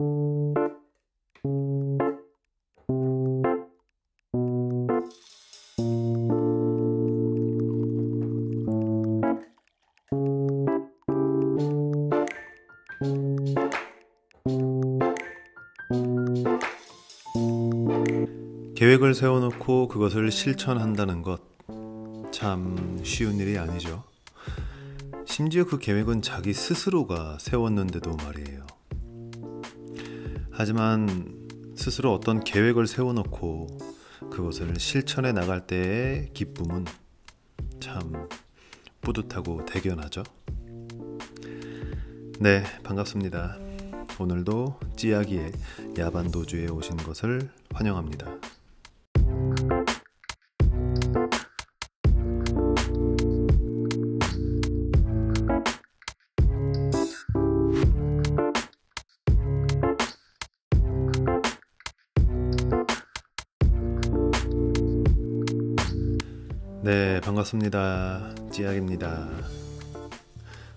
계획을 세워놓고 그것을 실천한다는 것 참 쉬운 일이 아니죠. 심지어 그 계획은 자기 스스로가 세웠는데도 말이에요. 하지만 스스로 어떤 계획을 세워놓고 그것을 실천해 나갈 때의 기쁨은 참 뿌듯하고 대견하죠. 네, 반갑습니다. 오늘도 찌야기의 야반도주에 오신 것을 환영합니다. 반갑습니다. 찌약입니다.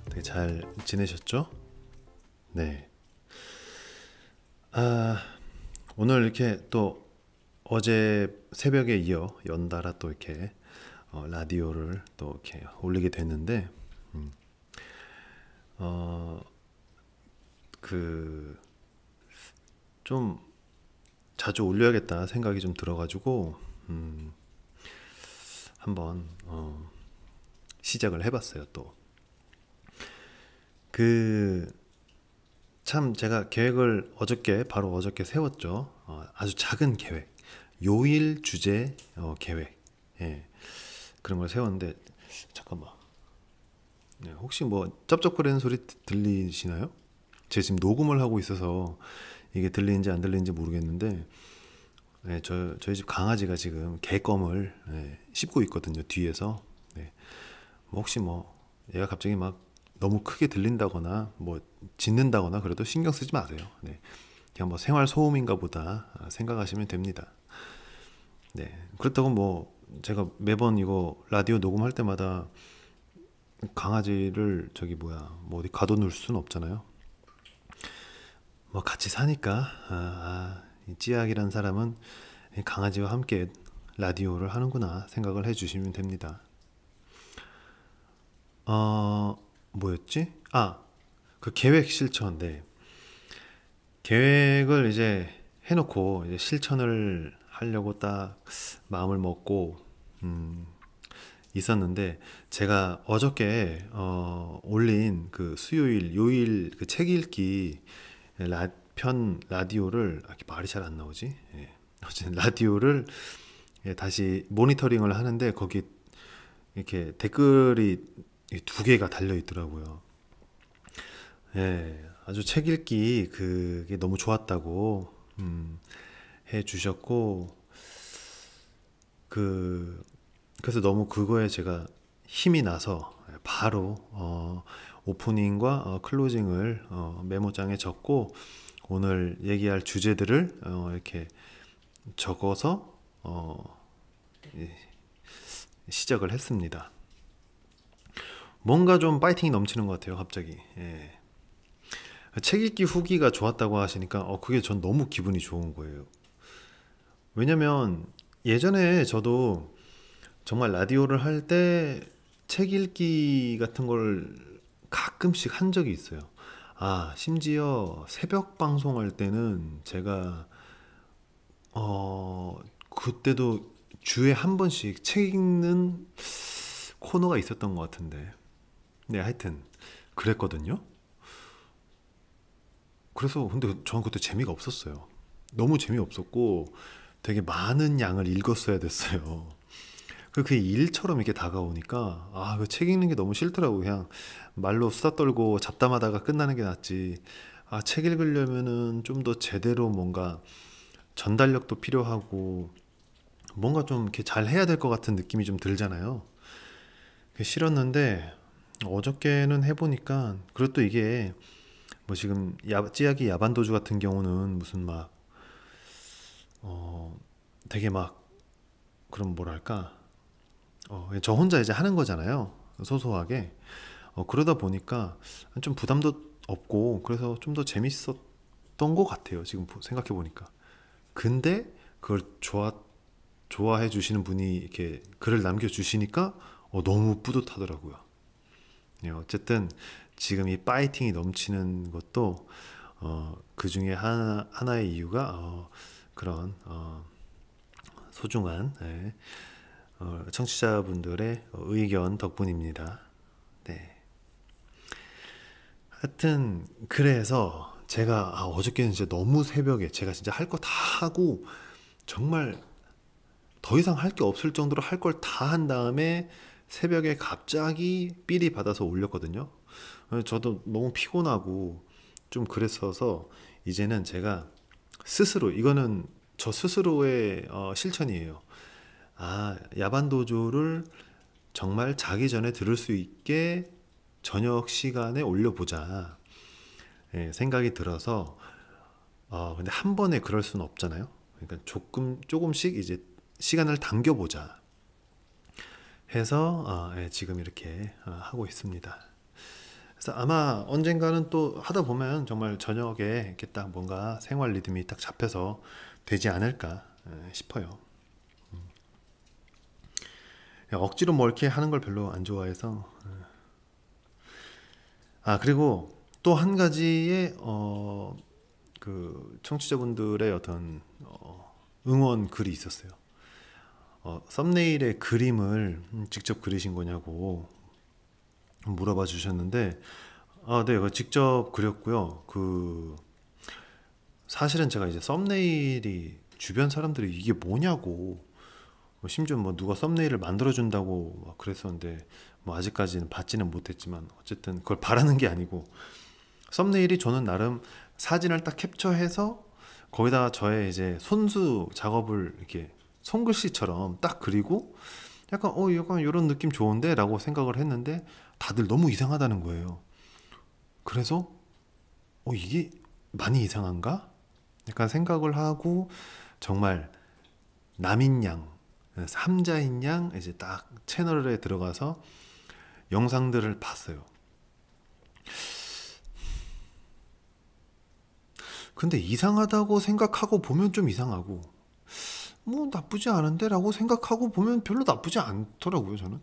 되게 잘 지내셨죠? 네. 아, 오늘 이렇게 또 어제 새벽에 이어 연달아 또 이렇게 어, 라디오를 또 이렇게 올리게 됐는데, 음. 어, 그, 좀 자주 올려야겠다 생각이 좀 들어가지고, 음. 한번 어, 시작을 해봤어요. 또 그 참 제가 계획을 어저께 바로 어저께 세웠죠. 어, 아주 작은 계획, 요일 주제 어, 계획, 예. 그런 걸 세웠는데 잠깐만. 네, 혹시 뭐 쩝쩝거리는 소리 들리시나요? 제 지금 녹음을 하고 있어서 이게 들리는지 안 들리는지 모르겠는데 네, 저, 저희 집 강아지가 지금 개껌을 네, 씹고 있거든요 뒤에서 네. 뭐 혹시 뭐 얘가 갑자기 막 너무 크게 들린다거나 뭐 짖는다거나 그래도 신경 쓰지 마세요 네. 그냥 뭐 생활 소음인가 보다 아, 생각하시면 됩니다 네. 그렇다고 뭐 제가 매번 이거 라디오 녹음할 때마다 강아지를 저기 뭐야 뭐 어디 가둬놓을 수는 없잖아요 뭐 같이 사니까 아, 아. 찌약이란 사람은 강아지와 함께 라디오를 하는구나 생각을 해주시면 됩니다. 어, 뭐였지? 아, 그 계획 실천. 네. 계획을 이제 해놓고 이제 실천을 하려고 딱 마음을 먹고 음, 있었는데 제가 어저께 어, 올린 그 수요일 요일 그책 읽기 라, 편 라디오를 아, 말이 잘 안 나오지. 예. 어쨌든 라디오를 예, 다시 모니터링을 하는데 거기 이렇게 댓글이 두 개가 달려 있더라고요. 예, 아주 책 읽기 그게 너무 좋았다고 음, 해 주셨고 그 그래서 너무 그거에 제가 힘이 나서 예, 바로 어, 오프닝과 어, 클로징을 어, 메모장에 적고 오늘 얘기할 주제들을 어, 이렇게 적어서 어, 예, 시작을 했습니다. 뭔가 좀 파이팅이 넘치는 것 같아요, 갑자기. 예. 책 읽기 후기가 좋았다고 하시니까 어, 그게 전 너무 기분이 좋은 거예요. 왜냐면 예전에 저도 정말 라디오를 할 때 책 읽기 같은 걸 가끔씩 한 적이 있어요. 아, 심지어 새벽 방송할 때는 제가 어, 그때도 주에 한 번씩 책 읽는 코너가 있었던 것 같은데. 네, 하여튼 그랬거든요. 그래서 근데 저는 그때 재미가 없었어요. 너무 재미없었고 되게 많은 양을 읽었어야 됐어요. 그게 그 일처럼 이렇게 다가오니까 아, 그 책 읽는 게 너무 싫더라고. 요 그냥 말로 수다 떨고 잡담하다가 끝나는 게 낫지. 아, 책 읽으려면은 좀 더 제대로 뭔가 전달력도 필요하고 뭔가 좀 이렇게 잘 해야 될 것 같은 느낌이 좀 들잖아요. 싫었는데 어저께는 해보니까 그리고 이게 뭐 지금 야, 찌약이 야반도주 같은 경우는 무슨 막 어, 되게 막 그런 뭐랄까 어, 저 혼자 이제 하는 거잖아요 소소하게 어, 그러다 보니까 좀 부담도 없고 그래서 좀 더 재밌었던 것 같아요. 지금 생각해 보니까. 근데 그걸 좋아 좋아해 주시는 분이 이렇게 글을 남겨 주시니까 어, 너무 뿌듯하더라고요. 예, 어쨌든 지금 이 파이팅이 넘치는 것도 어, 그 중에 하나 하나의 이유가 어, 그런 어, 소중한 예, 어, 청취자분들의 의견 덕분입니다. 하여튼 그래서 제가 아, 어저께는 진짜 너무 새벽에 제가 진짜 할 거 다 하고 정말 더 이상 할 게 없을 정도로 할 걸 다 한 다음에 새벽에 갑자기 삘이 받아서 올렸거든요. 저도 너무 피곤하고 좀 그랬어서 이제는 제가 스스로 이거는 저 스스로의 어, 실천이에요. 아 야반 도조를 정말 자기 전에 들을 수 있게 저녁 시간에 올려보자 예, 생각이 들어서 어, 근데 한 번에 그럴 수는 없잖아요. 그러니까 조금 조금씩 이제 시간을 당겨보자 해서 어, 예, 지금 이렇게 어, 하고 있습니다. 그래서 아마 언젠가는 또 하다 보면 정말 저녁에 이렇게 딱 뭔가 생활 리듬이 딱 잡혀서 되지 않을까 예, 싶어요. 음. 예, 억지로 뭐 이렇게 하는 걸 별로 안 좋아해서 음. 아 그리고 또 한 가지의 어, 그 청취자분들의 어떤 어, 응원 글이 있었어요. 어, 썸네일의 그림을 직접 그리신 거냐고 물어봐 주셨는데 아, 네, 직접 그렸고요. 그 사실은 제가 이제 썸네일이 주변 사람들이 이게 뭐냐고 뭐 심지어 뭐 누가 썸네일을 만들어 준다고 그랬었는데 뭐 아직까지는 받지는 못했지만 어쨌든 그걸 바라는 게 아니고 썸네일이 저는 나름 사진을 딱 캡처해서 거기다가 저의 이제 손수 작업을 이렇게 손글씨처럼 딱 그리고 약간 어 약간 이런 느낌 좋은데라고 생각을 했는데 다들 너무 이상하다는 거예요. 그래서 어 이게 많이 이상한가? 약간 생각을 하고 정말 남인 양, 삼자인 양 이제 딱 채널에 들어가서 영상들을 봤어요. 근데 이상하다고 생각하고 보면 좀 이상하고 뭐 나쁘지 않은데 라고 생각하고 보면 별로 나쁘지 않더라고요 저는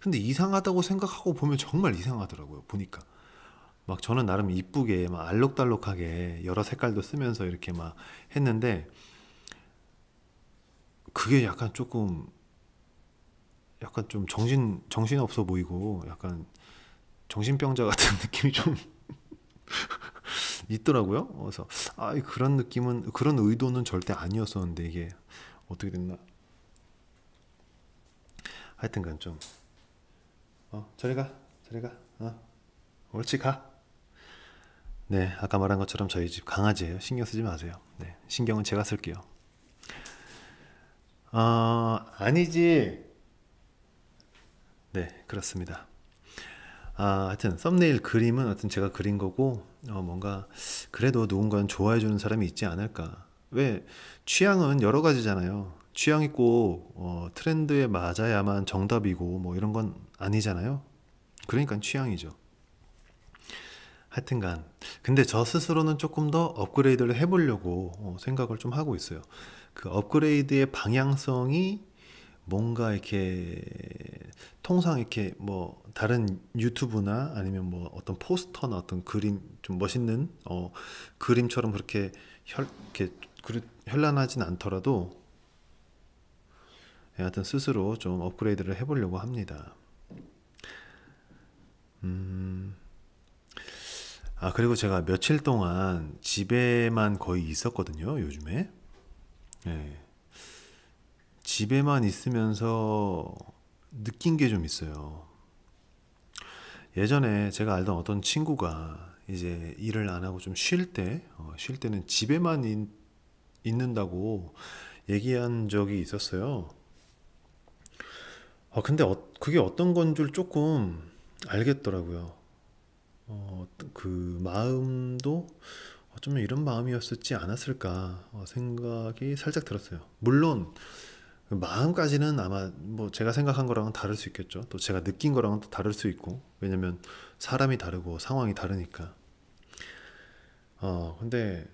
근데 이상하다고 생각하고 보면 정말 이상하더라고요 보니까 막 저는 나름 이쁘게 막 알록달록하게 여러 색깔도 쓰면서 이렇게 막 했는데 그게 약간 조금 약간 좀 정신 정신 없어 보이고 약간 정신병자 같은 느낌이 좀 있더라고요. 그래서 아 그런 느낌은 그런 의도는 절대 아니었었는데 이게 어떻게 됐나. 하여튼간 좀 어, 저리 가, 저리 가, 어, 옳지 가. 네, 아까 말한 것처럼 저희 집 강아지예요. 신경 쓰지 마세요. 네, 신경은 제가 쓸게요. 어, 아니지. 네, 그렇습니다. 아, 하여튼 썸네일 그림은 하여튼 제가 그린 거고 어, 뭔가 그래도 누군가는 좋아해 주는 사람이 있지 않을까. 왜 취향은 여러 가지잖아요. 취향이 꼭 어, 트렌드에 맞아야만 정답이고 뭐 이런 건 아니잖아요. 그러니까 취향이죠. 하여튼간 근데 저 스스로는 조금 더 업그레이드를 해보려고 어, 생각을 좀 하고 있어요. 그 업그레이드의 방향성이 뭔가 이렇게 통상 이렇게 뭐 다른 유튜브나 아니면 뭐 어떤 포스터나 어떤 그림 좀 멋있는 어 그림처럼 그렇게 혈 이렇게 현란하진 않더라도 여하튼 스스로 좀 업그레이드를 해보려고 합니다. 음. 아, 그리고 제가 며칠 동안 집에만 거의 있었거든요, 요즘에. 예. 집에만 있으면서 느낀 게 좀 있어요. 예전에 제가 알던 어떤 친구가 이제 일을 안 하고 좀 쉴 때, 어, 쉴 때는 집에만 있, 있는다고 얘기한 적이 있었어요. 어, 근데 어, 그게 어떤 건줄 조금 알겠더라고요. 어, 그 마음도 어쩌면 이런 마음이었지 않았을까 어, 생각이 살짝 들었어요. 물론 마음까지는 아마 뭐 제가 생각한 거랑은 다를 수 있겠죠. 또 제가 느낀 거랑은 또 다를 수 있고 왜냐면 사람이 다르고 상황이 다르니까. 어 근데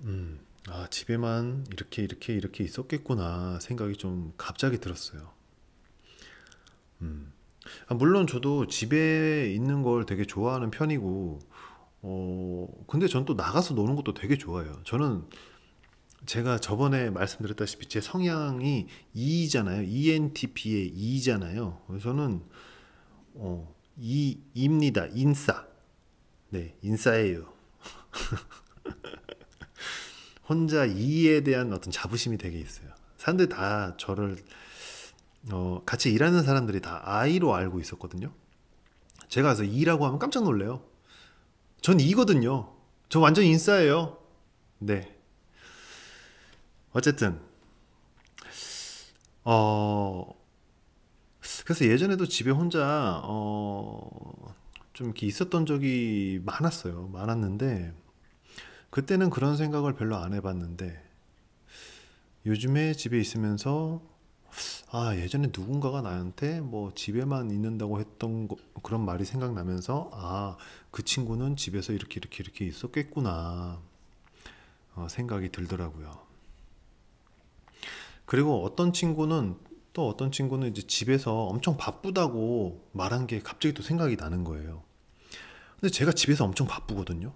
음, 아 집에만 이렇게 이렇게 이렇게 있었겠구나 생각이 좀 갑자기 들었어요. 음. 아, 물론 저도 집에 있는 걸 되게 좋아하는 편이고, 어 근데 전 또 나가서 노는 것도 되게 좋아해요. 저는 제가 저번에 말씀드렸다시피 제 성향이 E잖아요. ENTP의 E잖아요. 저는 어, e, E입니다. 인싸. 네, 인싸예요. 혼자 E에 대한 어떤 자부심이 되게 있어요. 사람들 다 저를 어, 같이 일하는 사람들이 다 I로 알고 있었거든요. 제가 가서 E라고 하면 깜짝 놀래요. 전 E거든요. 저 완전 인싸예요. 네. 어쨌든 어 그래서 예전에도 집에 혼자 어좀 있었던 적이 많았어요. 많았는데 그때는 그런 생각을 별로 안 해봤는데 요즘에 집에 있으면서 아 예전에 누군가가 나한테 뭐 집에만 있는다고 했던 거, 그런 말이 생각나면서 아그 친구는 집에서 이렇게 이렇게 이렇게 있었겠구나 어, 생각이 들더라고요. 그리고 어떤 친구는 또 어떤 친구는 이제 집에서 엄청 바쁘다고 말한 게 갑자기 또 생각이 나는 거예요. 근데 제가 집에서 엄청 바쁘거든요.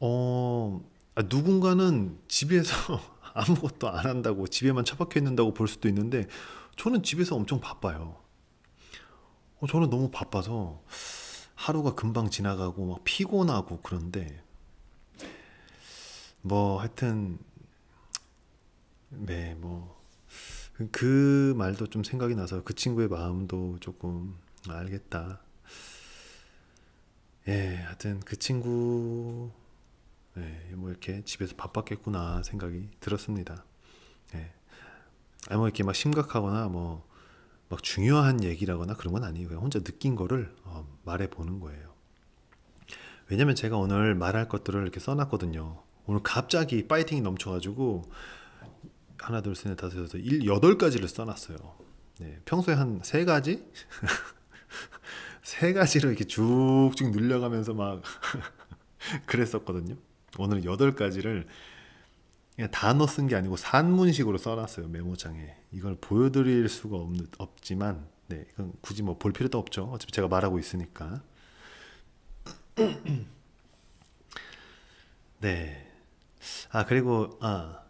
어, 아, 누군가는 집에서 아무것도 안 한다고 집에만 처박혀 있는다고 볼 수도 있는데 저는 집에서 엄청 바빠요. 어, 저는 너무 바빠서 하루가 금방 지나가고 막 피곤하고 그런데 뭐 하여튼 네, 뭐. 그 말도 좀 생각이 나서 그 친구의 마음도 조금 알겠다. 예, 하여튼 그 친구, 예, 뭐 이렇게 집에서 바빴겠구나 생각이 들었습니다. 예. 아니, 뭐 이렇게 막 심각하거나 뭐, 막 중요한 얘기라거나 그런 건 아니에요. 그냥 혼자 느낀 거를 어, 말해보는 거예요. 왜냐면 제가 오늘 말할 것들을 이렇게 써놨거든요. 오늘 갑자기 파이팅이 넘쳐가지고, 하나 둘셋넷 다섯 여섯 일 여덟 가지를 써놨어요. 네, 평소에 한 세 가지 세 가지로 이렇게 쭉쭉 늘려가면서 막 그랬었거든요. 오늘 여덟 가지를 단어 쓴 게 아니고 산문식으로 써놨어요 메모장에 이걸 보여드릴 수가 없, 없지만 네, 이건 굳이 뭐 볼 필요도 없죠. 어차피 제가 말하고 있으니까. 네. 아 그리고 아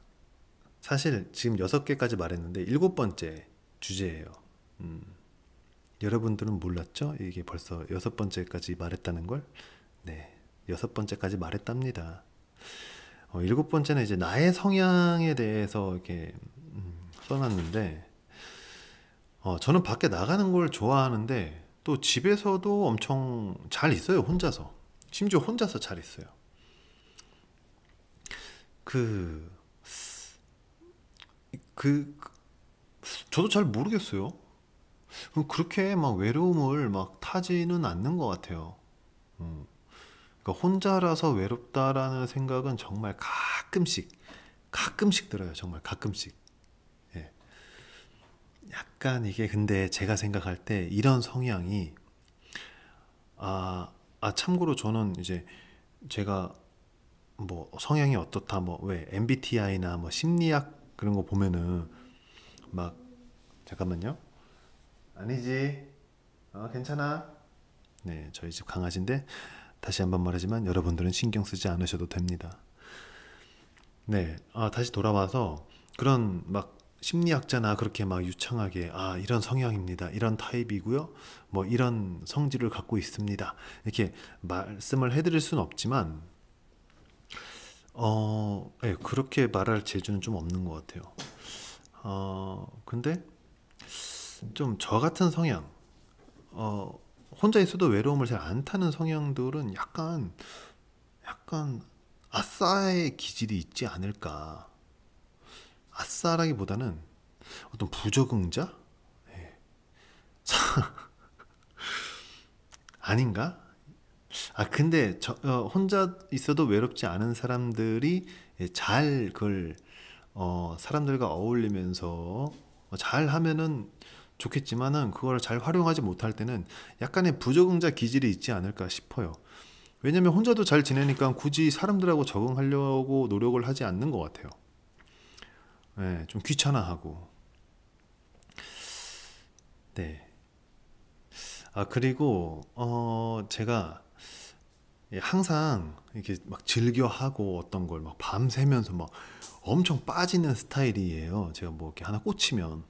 사실 지금 여섯 개까지 말했는데 일곱 번째 주제예요. 음, 여러분들은 몰랐죠? 이게 벌써 여섯 번째까지 말했다는 걸? 네, 여섯 번째까지 말했답니다. 어, 일곱 번째는 이제 나의 성향에 대해서 이렇게 음, 써놨는데, 어, 저는 밖에 나가는 걸 좋아하는데 또 집에서도 엄청 잘 있어요 혼자서 심지어 혼자서 잘 있어요 그그 저도 잘 모르겠어요. 그렇게 막 외로움을 막 타지는 않는 것 같아요. 음. 그러니까 혼자라서 외롭다라는 생각은 정말 가끔씩, 가끔씩 들어요. 정말 가끔씩. 예. 약간 이게 근데 제가 생각할 때 이런 성향이 아, 아 참고로 저는 이제 제가 뭐 성향이 어떻다 뭐 왜 MBTI나 뭐 심리학 그런 거 보면은 막 잠깐만요. 아니지. 어, 괜찮아. 네, 저희 집 강아지인데 다시 한번 말하지만 여러분들은 신경 쓰지 않으셔도 됩니다. 네, 아, 다시 돌아와서 그런 막 심리학자나 그렇게 막 유창하게 아 이런 성향입니다 이런 타입이고요 뭐 이런 성질을 갖고 있습니다 이렇게 말씀을 해드릴 수는 없지만 어, 네, 그렇게 말할 재주는 좀 없는 것 같아요. 어, 근데 좀 저 같은 성향, 어, 혼자 있어도 외로움을 잘 안 타는 성향들은 약간, 약간 아싸의 기질이 있지 않을까. 아싸라기보다는 어떤 부적응자? 네. 아닌가? 아 근데 저, 어, 혼자 있어도 외롭지 않은 사람들이 예, 잘 그걸 어, 사람들과 어울리면서 어, 잘 하면은 좋겠지만은 그걸 잘 활용하지 못할 때는 약간의 부적응자 기질이 있지 않을까 싶어요. 왜냐면 혼자도 잘 지내니까 굳이 사람들하고 적응하려고 노력을 하지 않는 것 같아요. 네, 좀 귀찮아하고. 네. 아 그리고 어 제가 예, 항상 이렇게 막 즐겨하고 어떤 걸 막 밤새면서 막 엄청 빠지는 스타일이에요. 제가 뭐 이렇게 하나 꽂히면.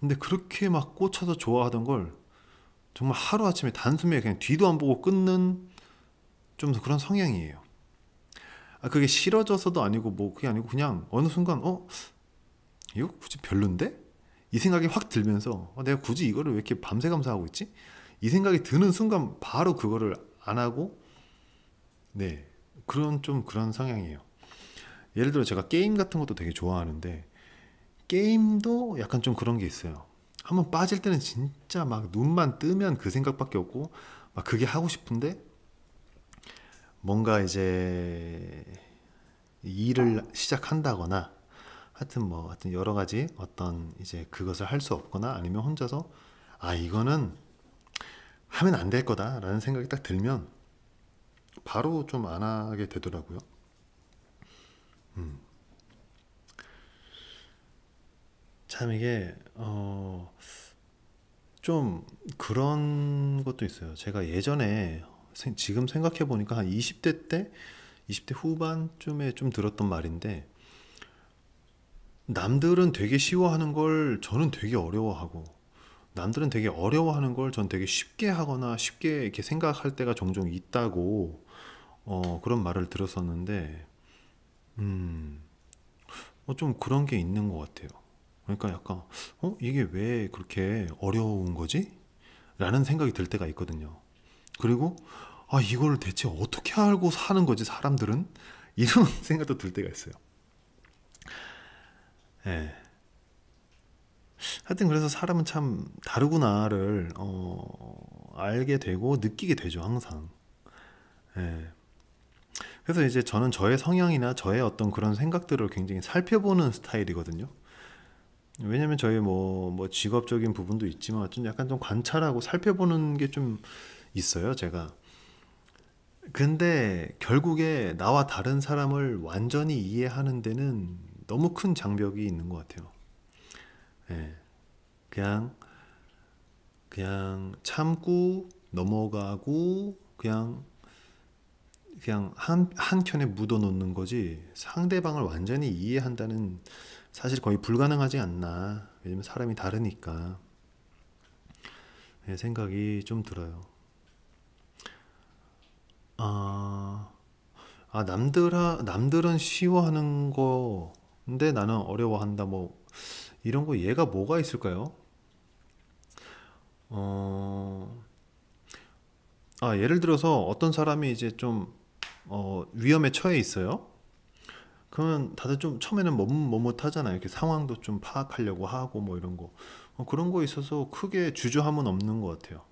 근데 그렇게 막 꽂혀서 좋아하던 걸 정말 하루아침에 단숨에 그냥 뒤도 안 보고 끊는 좀 그런 성향이에요. 아, 그게 싫어져서도 아니고 뭐 그게 아니고 그냥 어느 순간 어? 이거 굳이 별론데? 이 생각이 확 들면서 어, 내가 굳이 이거를 왜 이렇게 밤새 감사하고 있지? 이 생각이 드는 순간 바로 그거를 안 하고 네. 그런 좀 그런 성향이에요. 예를 들어 제가 게임 같은 것도 되게 좋아하는데 게임도 약간 좀 그런 게 있어요. 한번 빠질 때는 진짜 막 눈만 뜨면 그 생각밖에 없고 막 그게 하고 싶은데 뭔가 이제 일을 시작한다거나 하여튼 뭐 하여튼 여러 가지 어떤 이제 그것을 할 수 없거나 아니면 혼자서 아 이거는 하면 안 될 거다라는 생각이 딱 들면 바로 좀 안 하게 되더라고요. 음. 참 이게 어좀 그런 것도 있어요. 제가 예전에 지금 생각해 보니까 한 20대 때 20대 후반쯤에 좀 들었던 말인데 남들은 되게 쉬워하는 걸 저는 되게 어려워하고 남들은 되게 어려워하는 걸전 되게 쉽게 하거나 쉽게 이렇게 생각할 때가 종종 있다고 어, 그런 말을 들었었는데, 음, 어, 좀 그런 게 있는 것 같아요. 그러니까 약간, 어, 이게 왜 그렇게 어려운 거지? 라는 생각이 들 때가 있거든요. 그리고, 아, 이걸 대체 어떻게 알고 사는 거지, 사람들은? 이런 생각도 들 때가 있어요. 예. 네. 하여튼 그래서 사람은 참 다르구나를 어, 알게 되고 느끼게 되죠 항상. 예. 그래서 이제 저는 저의 성향이나 저의 어떤 그런 생각들을 굉장히 살펴보는 스타일이거든요. 왜냐면 저희 뭐, 뭐 직업적인 부분도 있지만 좀 약간 좀 관찰하고 살펴보는 게 좀 있어요, 제가. 근데 결국에 나와 다른 사람을 완전히 이해하는 데는 너무 큰 장벽이 있는 것 같아요. 예. 그냥, 그냥 참고 넘어가고 그냥 그냥 한, 한켠에 묻어놓는 거지 상대방을 완전히 이해한다는 사실 거의 불가능하지 않나 왜냐면 사람이 다르니까 네, 생각이 좀 들어요 아, 아 남들 하, 남들은 쉬워하는 거 근데 나는 어려워한다 뭐 이런 거 얘가 뭐가 있을까요? 어... 아 예를 들어서 어떤 사람이 이제 좀 어, 위험에 처해 있어요. 그러면 다들 좀 처음에는 머뭇머뭇하잖아요. 이렇게 상황도 좀 파악하려고 하고 뭐 이런 거 어, 그런 거 있어서 크게 주저함은 없는 것 같아요.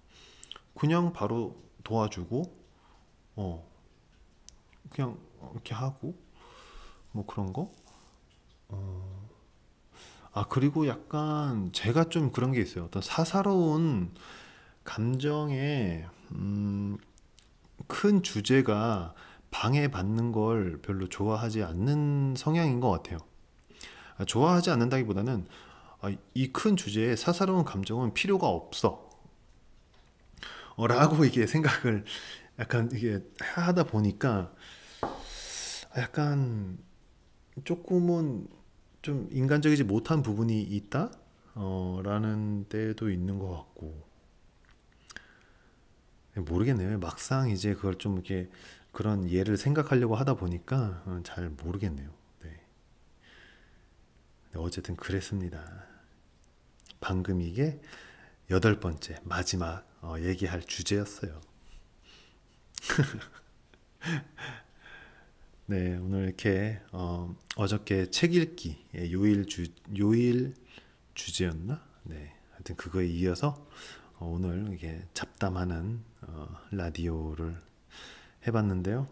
그냥 바로 도와주고 어 그냥 이렇게 하고 뭐 그런 거. 어, 아 그리고 약간 제가 좀 그런 게 있어요. 어떤 사사로운 감정의 음, 큰 주제가 방해받는 걸 별로 좋아하지 않는 성향인 것 같아요. 아, 좋아하지 않는다기보다는 아, 이큰 주제에 사사로운 감정은 필요가 없어. 어, 라고 이게 생각을 약간 이게 하다 보니까 약간 조금은 좀 인간적이지 못한 부분이 있다? 어, 라는 때도 있는 것 같고. 예, 모르겠네요. 막상 이제 그걸 좀 이렇게 그런 예를 생각하려고 하다 보니까 어, 잘 모르겠네요. 네. 어쨌든 그랬습니다. 방금 이게 여덟 번째 마지막 어, 얘기할 주제였어요. 네, 오늘 이렇게 어, 저께책 읽기 예, 요일 주 요일 주제였나? 네, 하여튼 그거에 이어서 어, 오늘 이게 잡담하는 어, 라디오를 해봤는데요.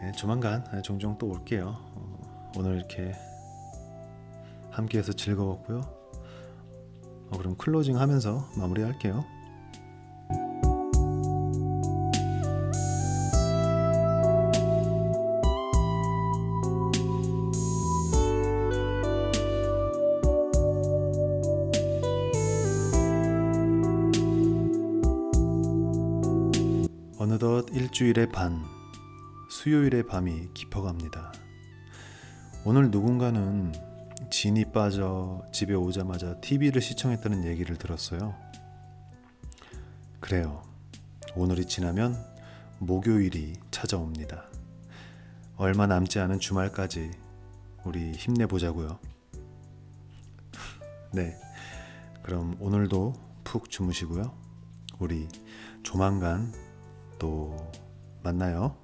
네, 조만간 예, 종종 또 올게요. 어, 오늘 이렇게 함께해서 즐거웠고요. 어, 그럼 클로징 하면서 마무리할게요. 월요일의 반, 수요일의 밤이 깊어갑니다. 오늘 누군가는 진이 빠져 집에 오자마자 TV를 시청했다는 얘기를 들었어요. 그래요. 오늘이 지나면 목요일이 찾아옵니다. 얼마 남지 않은 주말까지 우리 힘내보자고요. 네. 그럼 오늘도 푹 주무시고요. 우리 조만간 또 만나요.